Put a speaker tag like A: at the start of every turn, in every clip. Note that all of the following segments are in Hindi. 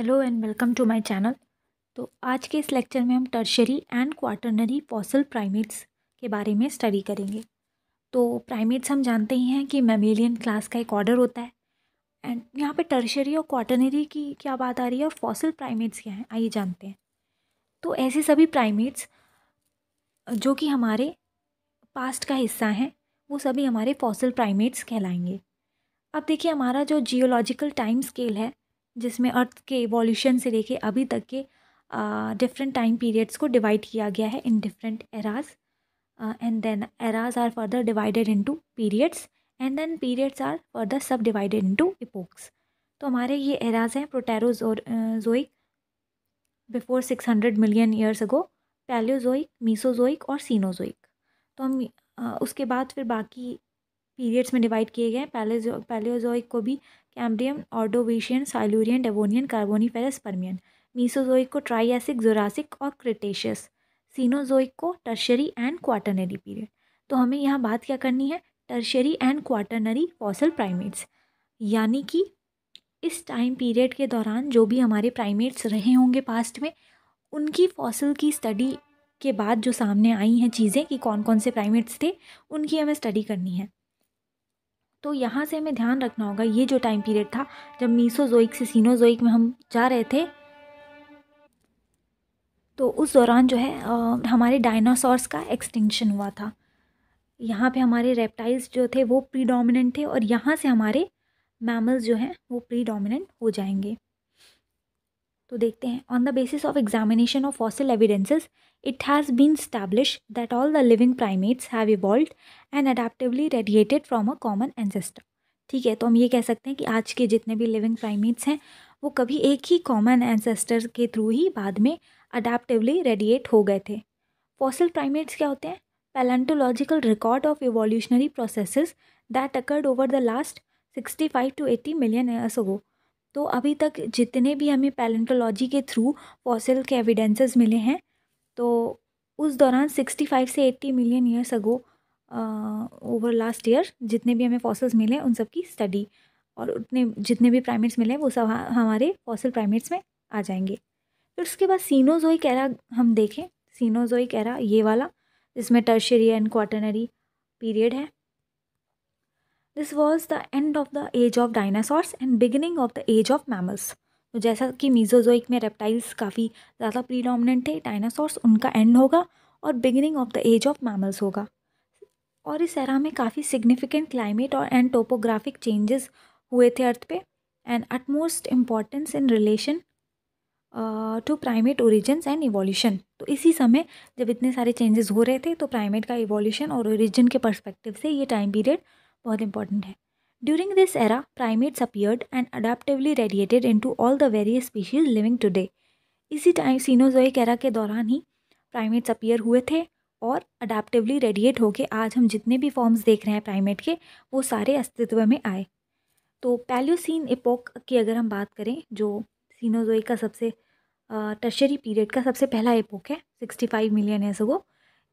A: Hello and welcome to my channel तो आज के इस लेक्चर में हम Tertiary and Quaternary fossil primates के बारे में स्टडी करेंगे तो प्राइमेट्स हम जानते ही हैं कि मेमेलियन क्लास का एक ऑर्डर होता है एंड यहाँ पे टर्शरी और क्वाटरनरी की क्या बात आ रही है और फॉसल प्राइमेट्स क्या हैं आइए जानते हैं तो ऐसे सभी प्राइमेट्स जो कि हमारे पास्ट का हिस्सा हैं वो सभी हमारे फॉसल प्राइमेट्स कहलाएंगे अब देखिए हमारा जो जियोलॉजिकल टाइम स्केल है जिसमें अर्थ के एवोल्यूशन से लेके अभी तक के डिफरेंट टाइम पीरियड्स को डिवाइड किया गया है in different eras and then eras are further divided into periods and then periods are further subdivided into epochs तो हमारे ये एराज हैं Proterozoic before six hundred million years ago Paleozoic Mesozoic और सीनोजोइक तो हम आ, उसके बाद फिर बाकी पीरियड्स में डिवाइड किए गए पैलियोजोइक को भी Cambrian Ordovician Silurian Devonian Carboniferous Permian Mesozoic को ट्राइसिक जोरासिक और क्रिटेशियस सीनोजोइक को टर्शरी एंड क्वाटरनरी पीरियड तो हमें यहाँ बात क्या करनी है Tertiary and Quaternary fossil primates यानी कि इस टाइम पीरियड के दौरान जो भी हमारे प्राइमेट्स रहे होंगे पास्ट में उनकी फॉसल की स्टडी के बाद जो सामने आई हैं चीज़ें कि कौन कौन से प्राइमेट्स थे उनकी हमें स्टडी करनी है तो यहाँ से हमें ध्यान रखना होगा ये जो टाइम पीरियड था जब मीसोजोइक से सीनोजोइक में हम जा रहे थे तो उस दौरान जो है आ, हमारे डायनासॉर्स का एक्सटेंशन हुआ था यहाँ पे हमारे रेप्टाइल्स जो थे वो प्रीडोमिनेंट थे और यहाँ से हमारे मैमल्स जो हैं वो प्रीडोमिनेंट हो जाएंगे तो देखते हैं on the basis of examination of fossil evidences it has been establish that all the living primates have evolve and adaptively radiated from a common ancestor ठीक है तो हम ये कह सकते हैं कि आज के जितने भी लिविंग प्राइमेट्स हैं वो कभी एक ही कॉमन एंसेस्टर के थ्रू ही बाद में अडाप्टिवली रेडिएट हो गए थे फॉसिल प्राइमेट्स क्या होते हैं paleontological record of evolutionary processes that occurred over the last sixty five to eighty million years ago तो अभी तक जितने भी हमें पैलेंटोलॉजी के थ्रू फॉसिल के एविडेंसेस मिले हैं तो उस दौरान 65 से 80 million years ago over last year जितने भी हमें फॉसिल्स मिले उन सब की स्टडी और उतने जितने भी प्राइमेट्स मिले वो सब हमारे फॉसिल प्राइमेट्स में आ जाएंगे फिर उसके बाद सीनोजोई कैरा हम देखें सीनोजोई कैरा ये वाला जिसमें टर्शरी एंड क्वाटनरी पीरियड है this was the end of the age of dinosaurs and beginning of the age of mammals तो जैसा कि मीजोजोइक में रेप्टाइल्स काफ़ी ज़्यादा प्रीडोमिनेंट थे डायनासॉर्स उनका एंड होगा और beginning of the age of mammals होगा और इस एरा में काफ़ी सिग्निफिकेंट क्लाइमेट और एंड टोपोग्राफिक चेंजेस हुए थे अर्थ पे and utmost importance in relation to primate origin and evolution तो इसी समय जब इतने सारे चेंजेस हो रहे थे तो प्राइमेट का इवोल्यूशन और ओरिजिन के पर्सपेक्टिव से ये टाइम पीरियड बहुत इंपॉर्टेंट है during this era primates appeared and adaptively radiated to all the various species living today इसी टाइम सीनोजोइक एरा के दौरान ही प्राइमेट्स अपियर हुए थे और अडाप्टिवली रेडिएट होके आज हम जितने भी फॉर्म्स देख रहे हैं प्राइमेट के वो सारे अस्तित्व में आए तो पैल्यूसिन एपोक की अगर हम बात करें जो सीनोजोई का सबसे टर्शरी पीरियड का सबसे पहला एपोक है sixty five million years ago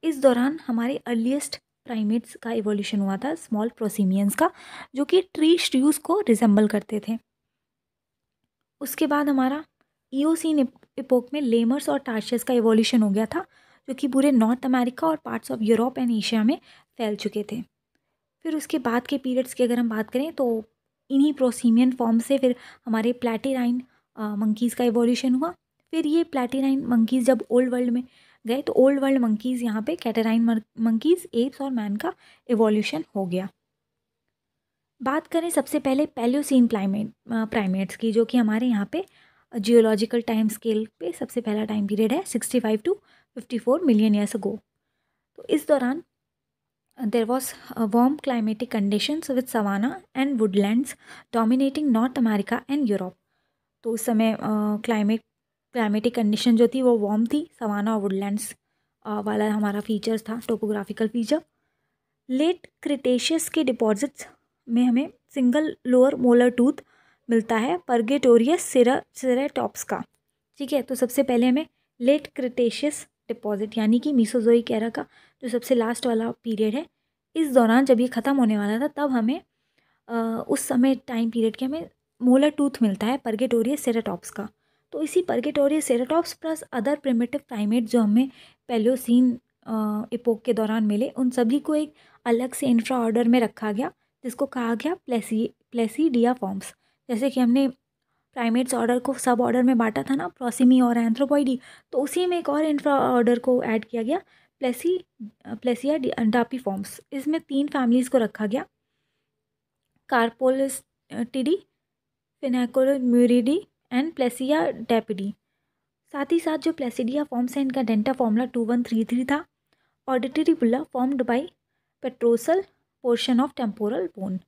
A: इस दौरान हमारे अर्लीस्ट प्राइमेट्स का इवोल्यूशन हुआ था स्मॉल प्रोसीमियंस का जो कि ट्री श्रीज़ को रिजेंबल करते थे उसके बाद हमारा ईओसीन इपोक में लेमर्स और टार्शियस का इवोल्यूशन हो गया था जो कि पूरे नॉर्थ अमेरिका और parts of Europe and Asia में फैल चुके थे फिर उसके बाद के पीरियड्स की अगर हम बात करें तो इन्हीं प्रोसीमियन फॉर्म से फिर हमारे प्लेटेराइन मंकीज़ का इवोल्यूशन हुआ फिर ये प्लेटेराइन मंकीज़ जब ओल्ड वर्ल्ड में गए तो ओल्ड वर्ल्ड मंकीज़ यहाँ पे कैटेराइन मंकीज़ एप्स और मैन का एवोल्यूशन हो गया बात करें सबसे पहले पैलियोसिन प्लाइमेट प्राइमेट्स की जो कि हमारे यहाँ पे जियोलॉजिकल टाइम स्केल पे सबसे पहला टाइम पीरियड है sixty five to fifty four million years go तो इस दौरान there was warm climatic conditions with savanna and woodland dominating North America and Europe तो उस समय क्लाइमेट क्लाइमेटिक कंडीशन जो थी वो वार्म थी सवाना और वुडलैंड्स वाला हमारा फीचर्स था टोपोग्राफिकल फीचर लेट क्रिटेशियस के डिपॉजिट्स में हमें सिंगल लोअर मोलर टूथ मिलता है परगेटोरियस सिरा सिराटॉप्स का ठीक है तो सबसे पहले हमें लेट क्रिटेशियस डिपॉजिट यानी कि मीसोजोई कैरा का जो सबसे लास्ट वाला पीरियड है इस दौरान जब ये ख़त्म होने वाला था तब हमें आ, उस समय टाइम पीरियड के हमें मोलर टूथ मिलता है परगेटोरियस सेराटॉप्स का तो इसी Purgatorius ceratops plus other primitive primate जो हमें पेलोसिन इपोक के दौरान मिले उन सभी को एक अलग से इंफ्रा ऑर्डर में रखा गया जिसको कहा गया प्लेसी प्लेसीडिया फॉर्म्स जैसे कि हमने प्राइमेट्स ऑर्डर को सब ऑर्डर में बांटा था ना प्रोसिमी और एंथ्रोपोइडी तो उसी में एक और इंफ्रा ऑर्डर को ऐड किया गया प्लेसी प्लेसिया डापी फॉर्म्स इसमें तीन फैमिलीज़ को रखा गया टीडी फिनाकोल म्यूरिडी एंड प्लेसिया डेपिडी साथ ही साथ जो प्लेसिडिया फॉर्म्स हैं इनका dental formula two one three three था auditory bulla formed by petrosal portion of temporal bone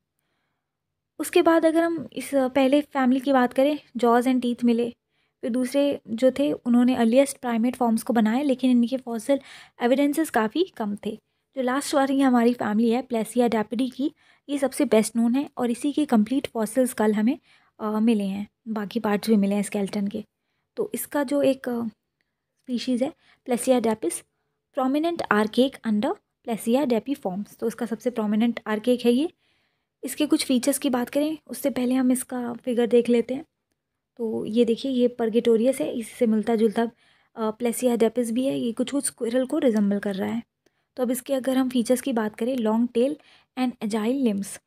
A: उसके बाद अगर हम इस पहले फैमिली की बात करें जॉज एंड टीथ मिले फिर दूसरे जो थे उन्होंने अर्लीस्ट प्राइमेट फॉर्म्स को बनाया लेकिन इनके फॉसल एविडेंसेस काफ़ी कम थे जो लास्ट वाली हमारी फैमिली है प्लेसिया डेपिडी की ये सबसे बेस्ट नोन है और इसी के कंप्लीट फॉसिल्स कल हमें मिले हैं बाकी पार्ट्स भी मिले हैं स्केल्टन के तो इसका जो एक स्पीशीज़ है Plesiadapis prominent archaic under plesiadapiforms तो इसका सबसे प्रोमिनेंट आर्केक है ये इसके कुछ फीचर्स की बात करें उससे पहले हम इसका फिगर देख लेते हैं तो ये देखिए ये परगेटोरियस है इससे मिलता जुलता प्लेसिया डेपिस भी है ये कुछ कुछ स्क्वेरल को रिजम्बल कर रहा है तो अब इसके अगर हम फीचर्स की बात करें long tail and agile limbs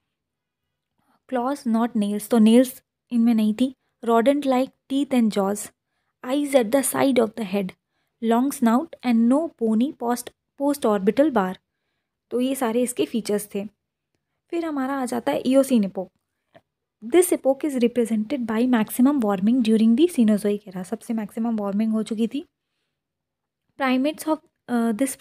A: claws not nails तो नेल्स इनमें नहीं थी rodent like teeth and jaws eyes at the side of the head long snout and no bony post post orbital bar तो ये सारे इसके फीचर्स थे फिर हमारा आ जाता है Eocene epoch this epoch is represented by maximum warming during the Cenozoic era सबसे मैक्सिमम वार्मिंग हो चुकी थी primates of this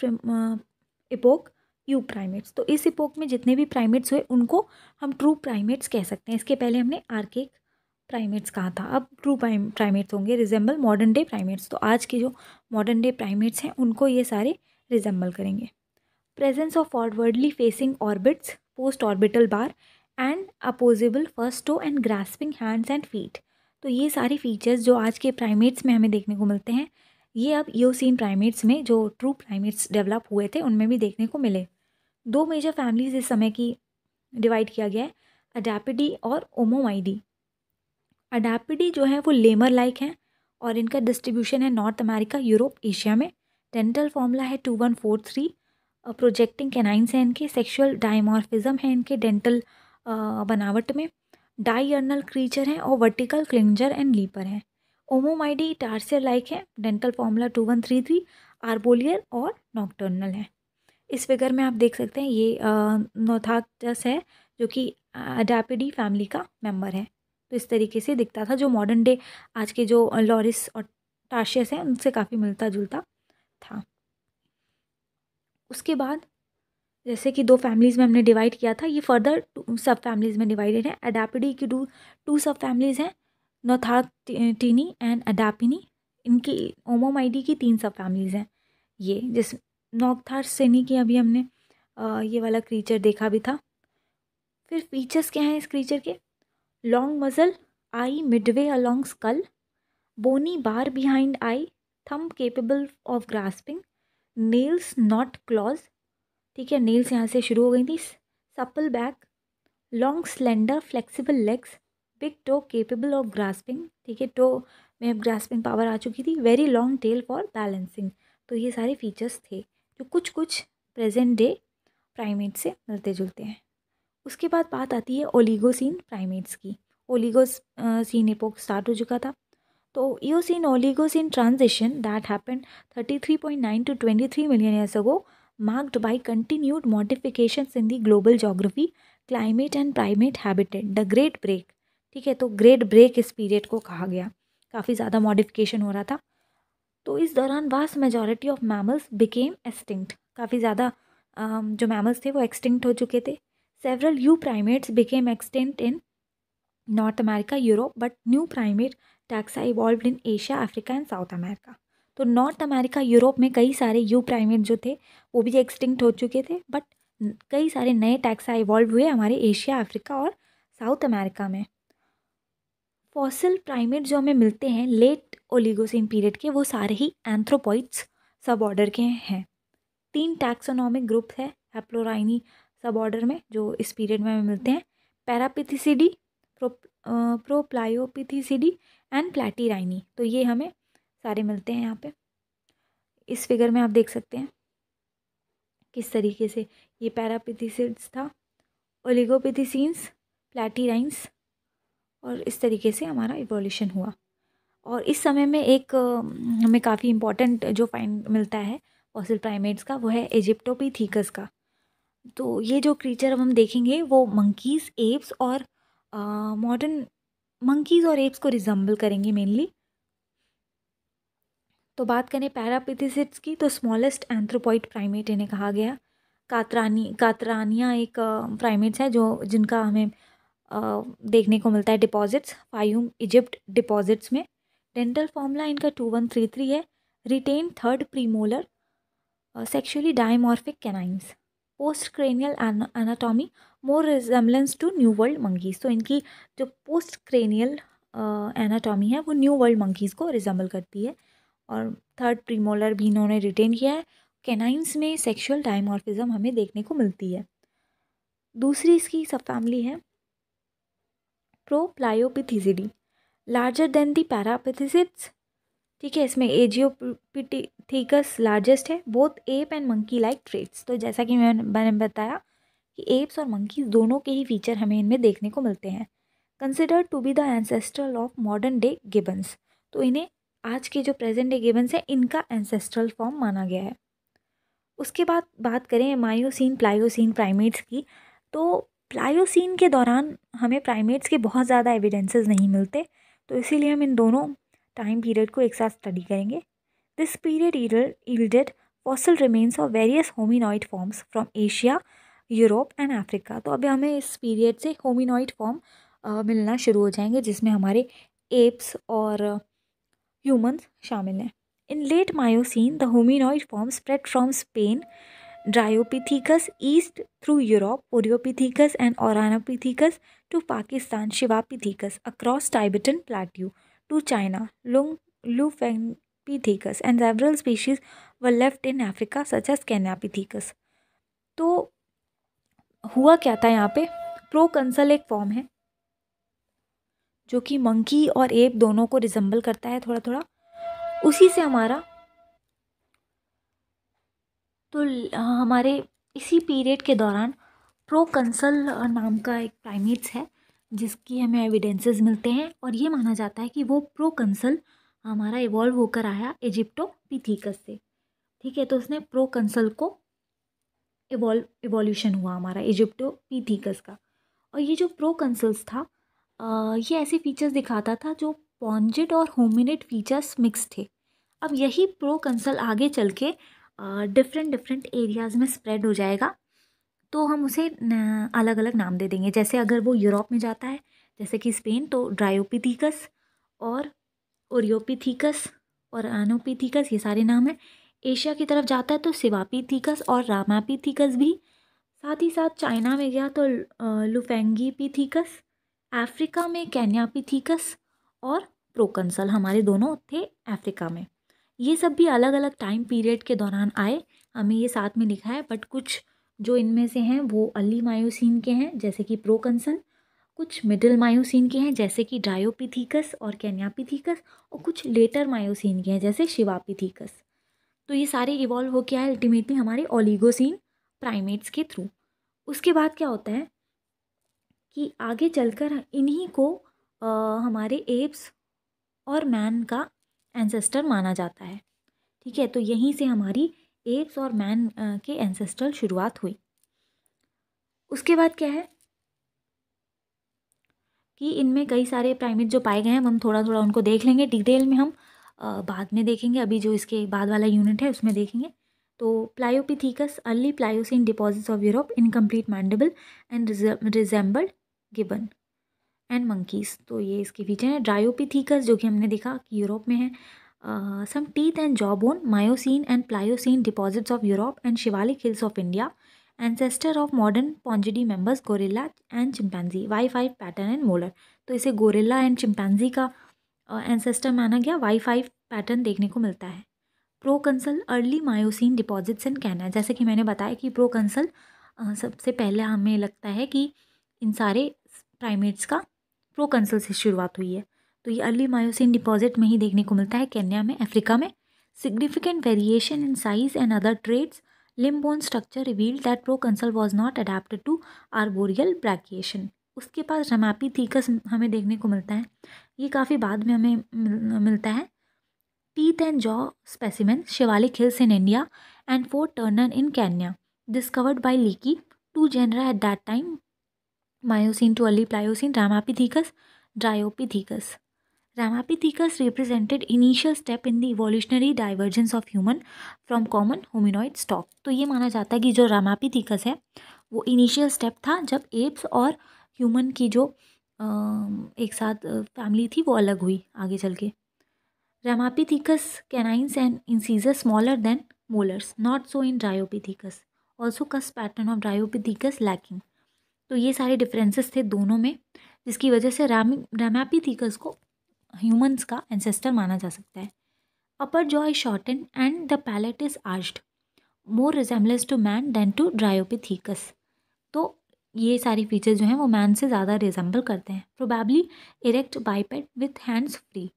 A: epoch euprimates तो इस इपोक में जितने भी प्राइमेट्स हुए उनको हम ट्रू प्राइमेट्स कह सकते हैं इसके पहले हमने आर्किक प्राइमेट्स कहा था अब ट्रू प्राइम प्राइमेट्स होंगे रिजेंबल मॉडर्न डे प्राइमेट्स तो आज के जो मॉडर्न डे प्राइमेट्स हैं उनको ये सारे रिजेंबल करेंगे presence of forwardly facing orbits post orbital bar and opposable first toe and grasping hands and feet तो ये सारे फीचर्स जो आज के प्राइमेट्स में हमें देखने को मिलते हैं ये अब योसिन प्राइमेट्स में जो ट्रू प्राइमेट्स डेवलप हुए थे उनमें भी देखने को मिले दो मेजर फैमिलीज इस समय की डिवाइड किया गया है अडापिडी और ओमोमाइडी अडापिडी जो है वो लेमर लाइक हैं और इनका डिस्ट्रीब्यूशन है नॉर्थ अमेरिका यूरोप एशिया में डेंटल फॉर्मूला है two one four three projecting canines हैं इनके सेक्शुअल डायमॉर्फिज्म है इनके डेंटल बनावट में डाइर्नल क्रीचर हैं और वर्टिकल क्लिंजर एंड लीपर हैं ओमोमाइडी टारसियर लाइक है dental formula two one three three arboreal और नॉकटर्नल है इस फिगर में आप देख सकते हैं ये नोथाक्टस है जो कि अडापिडी फैमिली का मेम्बर है तो इस तरीके से दिखता था जो मॉडर्न डे आज के जो लॉरिस और टाशियस हैं उनसे काफ़ी मिलता जुलता था उसके बाद जैसे कि दो फैमिलीज़ में हमने डिवाइड किया था ये फर्दर सब फैमिलीज़ में डिवाइडेड है एडापिडी की टू टू सब फैमिलीज़ हैं टीनी एंड अडापिनी इनकी ओमोमाइडी की तीन सब फैमिलीज़ हैं ये जिस नोकथार सेनी की अभी हमने आ, ये वाला क्रीचर देखा भी था फिर फीचर्स क्या हैं इस क्रीचर के long muzzle eye midway along skull bony bar behind eye thumb capable of grasping nails not claws ठीक है नेल्स यहाँ से शुरू हो गई थी supple back long slender flexible legs big toe capable of grasping ठीक है टो में अब ग्रास्पिंग पावर आ चुकी थी very long tail for balancing तो ये सारे फीचर्स थे जो कुछ कुछ प्रेजेंट डे प्राइमेट से मिलते जुलते हैं उसके बाद बात आती है ओलिगोसिन प्राइमेट्स की ओलीगोस सीन एपोक स्टार्ट हो चुका था तो Eocene Oligocene transition that happen thirty three point nine to twenty three million years ago marked by continued modification in the global geography climate and primate habitat the great break ठीक है तो ग्रेट ब्रेक इस पीरियड को कहा गया काफ़ी ज़्यादा मॉडिफिकेशन हो रहा था तो इस दौरान vast majority of mammals became extinct काफ़ी ज़्यादा जो मैमल्स थे वो एक्सटिंक्ट हो चुके थे Several new primates became extinct in North America, Europe, but new primate taxa evolved in Asia Africa and South America तो नॉर्थ अमेरिका यूरोप में कई सारे यू प्राइमेट जो थे वो भी एक्सटिंक्ट हो चुके थे बट कई सारे नए टैक्सा इवॉल्व हुए हमारे एशिया अफ्रीका और साउथ अमेरिका में फॉसिल प्राइमेट जो हमें मिलते हैं लेट ओलिगोसिन पीरियड के वो सारे ही एंथ्रोपोइट्स सब ऑर्डर के हैं तीन टैक्सोनॉमिक ग्रुप्स है हेप्लोराइनी सब ऑर्डर में जो इस पीरियड में हमें मिलते हैं पैरापिथिसिडी प्रो प्रोप्लायोपिथिसिडी एंड प्लेटीराइनी तो ये हमें सारे मिलते हैं यहाँ पे इस फिगर में आप देख सकते हैं किस तरीके से ये पैरापिथिसिड्स था ओलिगोपिथिसिन्स प्लेटीराइंस और इस तरीके से हमारा इवोल्यूशन हुआ और इस समय में एक हमें काफ़ी इम्पॉर्टेंट जो फाइंड मिलता है फॉसिल प्राइमेट्स का वो है एजिप्टोपीथीकस का तो ये जो क्रीचर अब हम देखेंगे वो मंकीज़ एप्स और मॉडर्न मंकीज़ और एप्स को रिजम्बल करेंगे मेनली तो बात करें पैरापिथिसिट्स की तो स्मॉलेस्ट एंथ्रोपॉइड प्राइमेट इन्हें कहा गया कातरानी कातरानिया एक प्राइमेट्स है जो जिनका हमें देखने को मिलता है डिपॉजिट्स फायूम इजिप्ट डिपॉजिट्स में डेंटल फॉर्मूला इनका टू वन थ्री थ्री है retain third premolar sexually dimorphic canines post cranial anatomy more resemblance to new world monkeys तो इनकी जो पोस्ट क्रेनियल एनाटॉमी है वो न्यू वर्ल्ड मंकीज़ को रिजेम्बल करती है और थर्ड प्रीमोलर भी इन्होंने रिटेन किया है कैनाइंस में सेक्शुअल डायमॉर्फिज्म हमें देखने को मिलती है दूसरी इसकी सब फैमिली है प्लायोपिथिजिडी लार्जर देन दी पैरापिथिसिट्स ठीक है इसमें एजियोपिटिथिकस लार्जेस्ट है both ape and monkey like traits तो जैसा कि मैंने बताया कि एप्स और मंकीज दोनों के ही फीचर हमें इनमें देखने को मिलते हैं considered to be the ancestral of modern day gibbons तो इन्हें आज के जो प्रेजेंट डे गिबन्स हैं इनका एंसेस्ट्रल फॉर्म माना गया है उसके बाद बात करें मायोसिन प्लायोसिन प्राइमेट्स की तो प्लायोसिन के दौरान हमें प्राइमेट्स के बहुत ज़्यादा एविडेंसेस नहीं मिलते तो इसीलिए हम इन दोनों टाइम पीरियड को एक साथ स्टडी करेंगे this period yielded fossil remains of various hominoid forms from Asia Europe and Africa तो अभी हमें इस पीरियड से होमिनॉइड फॉर्म मिलना शुरू हो जाएंगे जिसमें हमारे एप्स और ह्यूमंस शामिल हैं in late Miocene the hominoid form spread from Spain Dryopithecus east through Europe Oreopithecus and Ouranopithecus to Pakistan Sivapithecus across Tibetan plateau to China. Lung, Lufengpithecus and several species were left in Africa such as Kenyapithecus. तो हुआ क्या था यहाँ पे प्रो कंसल एक फॉर्म है जो कि मंकी और एप दोनों को रिजम्बल करता है थोड़ा थोड़ा उसी से हमारा तो हमारे इसी पीरियड के दौरान प्रो कंसल नाम का एक प्राइमेट्स है जिसकी हमें एविडेंसेस मिलते हैं और ये माना जाता है कि वो प्रो कंसल हमारा इवॉल्व होकर आया इजिप्टो पिथीकस से ठीक है तो उसने प्रो कंसल को इवॉल्व इवोल्यूशन हुआ हमारा इजिप्टो पिथीकस का और ये जो प्रो कंसल्स था आ, ये ऐसे फीचर्स दिखाता था जो पॉन्जिड और होमिनेट फीचर्स मिक्स थे अब यही प्रो कंसल आगे चल के डिफरेंट डिफरेंट एरियाज़ में स्प्रेड हो जाएगा तो हम उसे अलग अलग नाम दे देंगे जैसे अगर वो यूरोप में जाता है जैसे कि स्पेन तो ड्रायोपिथिकस और ओरियोपिथिकस और अनोपिथिकस ये सारे नाम हैं एशिया की तरफ जाता है तो सिवापिथिकस और रामापिथिकस भी साथ ही साथ चाइना में गया तो लुफेंगीपिथिकस अफ्रीका में कैन्यापिथिकस और प्रोकंसल हमारे दोनों थे अफ्रीका में ये सब भी अलग अलग टाइम पीरियड के दौरान आए हमें ये साथ में लिखा है बट कुछ जो इनमें से हैं वो अली मायोसिन के हैं जैसे कि प्रोकंसन कुछ मिडिल मायोसिन के हैं जैसे कि डायोपिथिकस और कैनियापिथिकस और कुछ लेटर मायोसिन के हैं जैसे शिवापिथिकस तो ये सारे इवॉल्व हो क्या है अल्टीमेटली हमारे ओलिगोसिन प्राइमेट्स के थ्रू उसके बाद क्या होता है कि आगे चलकर इन्हीं को आ, हमारे एप्स और मैन का एंसेस्टर माना जाता है ठीक है तो यहीं से हमारी एप्स और मैन uh, के एंसेस्ट्रल शुरुआत हुई उसके बाद क्या है कि इनमें कई सारे प्राइमेट जो पाए गए हैं हम थोड़ा थोड़ा उनको देख लेंगे डिटेल में हम uh, बाद में देखेंगे अभी जो इसके बाद वाला यूनिट है उसमें देखेंगे तो Pliopithecus early Pliocene deposits of Europe incomplete mandible and resembled gibbon and monkeys तो ये इसके फीचर हैं ड्रायोपिथिकस जो कि हमने देखा कि यूरोप में है uh, some teeth and jawbone, Miocene and Pliocene deposits of Europe and Shivalik hills of India, ancestor of modern Pongidae members gorilla and chimpanzee, Y five pattern and molar तो इसे गोरिल्ला एंड चिम्पैन्जी का एंसेस्टर uh, माना गया वाई फाइव पैटर्न देखने को मिलता है Proconsul early Miocene deposits in Kenya जैसे कि मैंने बताया कि प्रो कंसल uh, सबसे पहले हमें लगता है कि इन सारे प्राइमेट्स का प्रो कंसल से शुरुआत हुई है तो ये अर्ली मायोसिन डिपॉजिट में ही देखने को मिलता है कैन्या में अफ्रीका में significant variation in size and other traits limb bone structure reveal that Proconsul was not adapted to arboreal brachiation उसके पास रमापी थीकस हमें देखने को मिलता है ये काफ़ी बाद में हमें मिलता है teeth and jaw specimen Shivalik hills in India and Fort Ternan in Kenya discovered by Leakey two genera at that time Miocene to early Pliocene Ramapithecus Dryopithecus Ramapithecus represented initial step in the evolutionary divergence of human from common hominoid stock. तो ये माना जाता है कि जो Ramapithecus है वो इनिशियल स्टेप था जब एप्स और ह्यूमन की जो एक साथ फैमिली थी वो अलग हुई आगे चल के Ramapithecus canines and incisors smaller than molars, not so in Dryopithecus. Also cusp pattern of Dryopithecus lacking. तो ये सारे डिफरेंसेस थे दोनों में जिसकी वजह से राम रामापीथिकस को ह्यूमंस का एंसेस्टर माना जा सकता है upper jaw is shortened and the palate is arched more resemblance to man than to Dryopithecus तो ये सारी फीचर्स जो हैं वो मैन से ज़्यादा रिजेंबल करते हैं probably erect biped with hands free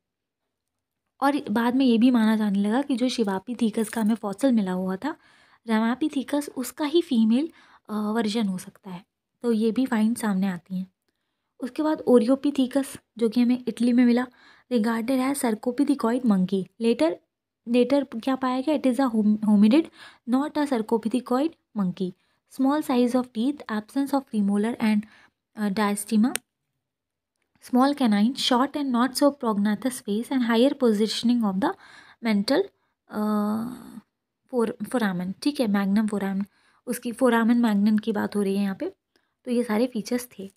A: और बाद में ये भी माना जाने लगा कि जो शिवापी थीकस का हमें फॉसल मिला हुआ था रमापी थीकस उसका ही फीमेल वर्जन हो सकता है तो ये भी फाइंड सामने आती हैं उसके बाद थीकस जो कि हमें इटली में मिला रिगार्डेड है दिकॉइड मंकी लेटर लेटर क्या पाया गया it is a hominid not a cercopithecoid monkey small size of teeth absence of premolar and diastema small canine short and not so prognathous face and higher positioning of the mental foramen ठीक है मैग्नम फोरामन उसकी फोरामन मैग्नम की बात हो रही है यहाँ पे तो ये सारे फीचर्स थे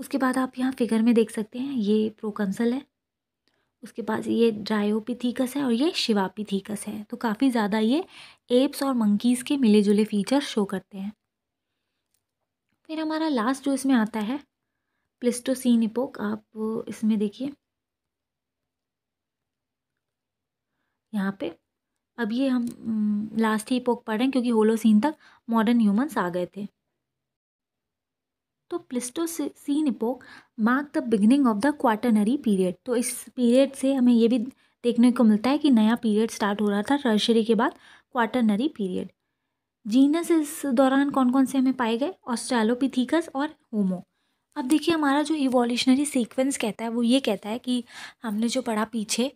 A: उसके बाद आप यहाँ फिगर में देख सकते हैं ये प्रोकंसल है उसके पास ये ड्रायोपिथीकस है और ये शिवापिथीकस है तो काफ़ी ज़्यादा ये एप्स और मंकीज़ के मिले जुले फीचर शो करते हैं फिर हमारा लास्ट जो इसमें आता है प्लिस्टोसिन इपोक आप इसमें देखिए यहाँ पे अब ये हम लास्ट ही इपोक पढ़ रहे हैं क्योंकि होलोसिन तक मॉडर्न ह्यूमंस आ गए थे तो Pleistocene epoch mark the beginning of the quaternary period तो इस पीरियड से हमें ये भी देखने को मिलता है कि नया पीरियड स्टार्ट हो रहा था टर्शरी के बाद क्वार्टनरी पीरियड जीनस इस दौरान कौन कौन से हमें पाए गए ऑस्ट्रेलोपिथिकस और होमो अब देखिए हमारा जो इवोल्यूशनरी सीक्वेंस कहता है वो ये कहता है कि हमने जो पढ़ा पीछे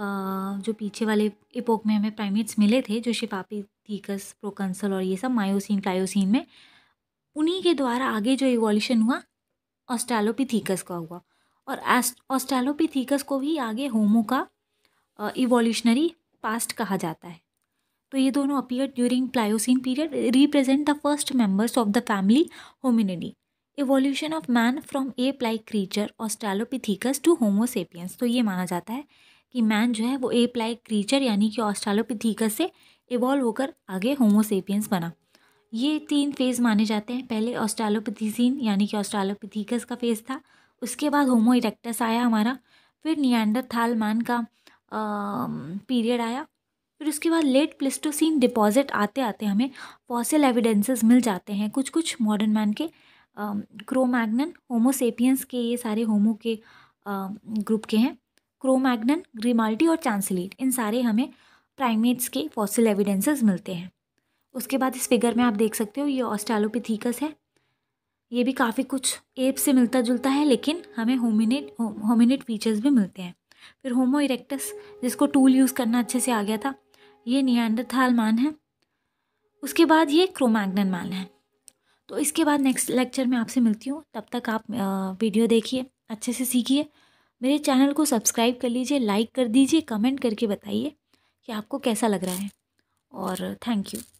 A: जो पीछे वाले इपोक में हमें प्राइमेट्स मिले थे जो शिपापी थीकस प्रोकंसल और ये सब मायोसिन क्लायोसिन में उन्हीं के द्वारा आगे जो इवोल्यूशन हुआ ऑस्ट्रेलोपिथिकस का हुआ और ऑस्ट्रेलोपिथिकस को भी आगे होमो का इवोल्यूशनरी पास्ट कहा जाता है तो ये दोनों appear during Pliocene period represent the first members of the family Hominidae evolution of man from a ply creature Australopithecus to Homo sapiens तो ये माना जाता है कि मैन जो है वो ए प्लाई क्रीचर यानी कि ऑस्ट्रेलोपिथिकस से इवॉल्व होकर आगे होमोसेपियंस बना ये तीन फेज़ माने जाते हैं पहले ऑस्ट्रालोपिथीसिन यानी कि ऑस्ट्रालोपिथिकस का फेज़ था उसके बाद होमो इरेक्टस आया हमारा फिर थाल मैन का पीरियड आया फिर उसके बाद लेट प्लिस्टोसिन डिपॉजिट आते आते हमें फॉसिल एविडेंसेस मिल जाते हैं कुछ कुछ मॉडर्न मैन के क्रोमैग्नन होमोसेपियंस के ये सारे होमो के ग्रुप के हैं क्रोमैग्नन ग्रीमाल्टी और चांसलेट इन सारे हमें प्राइमेट्स के फॉसिल एविडेंसेस मिलते हैं उसके बाद इस फिगर में आप देख सकते हो ये ऑस्टालोपिथिकस है ये भी काफ़ी कुछ एप से मिलता जुलता है लेकिन हमें होमिनेट होमिनेट फीचर्स भी मिलते हैं फिर होमो इरेक्टस जिसको टूल यूज़ करना अच्छे से आ गया था ये नियंडरथाल मान है उसके बाद ये क्रोमैग्नन मान है तो इसके बाद नेक्स्ट लेक्चर में आपसे मिलती हूँ तब तक आप वीडियो देखिए अच्छे से सीखिए मेरे चैनल को सब्सक्राइब कर लीजिए लाइक कर दीजिए कमेंट करके बताइए कि आपको कैसा लग रहा है और थैंक यू